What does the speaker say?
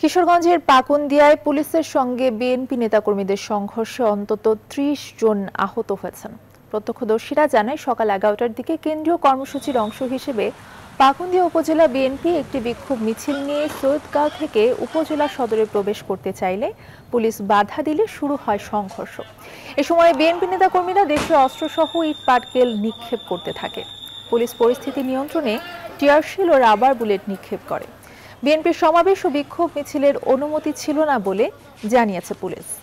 কিশোরগঞ্জের পাকুন্দিয়ায় পুলিশের সঙ্গে বিএনপি নেতাকর্মীদের সংঘর্ষে অন্তত ত্রিশ জন আহত হয়েছেন প্রত্যক্ষদর্শীরা জানায় সকাল এগারোটার দিকে কেন্দ্রীয় কর্মসূচির অংশ হিসেবে পাকুন্দিয়া উপজেলা বিএনপি একটি বিক্ষোভ মিছিল নিয়ে সৈয়দগাঁও থেকে উপজেলা সদরে প্রবেশ করতে চাইলে পুলিশ বাধা দিলে শুরু হয় সংঘর্ষ এ সময় বিএনপি নেতাকর্মীরা দেশে অস্ত্রসহ ইট পাটকেল নিক্ষেপ করতে থাকে পুলিশ পরিস্থিতি নিয়ন্ত্রণে টিয়ারশিল ও রাবার বুলেট নিক্ষেপ করে বিএনপির সমাবেশ ও বিক্ষোভ মিছিলের অনুমতি ছিল না বলে জানিয়েছে পুলিশ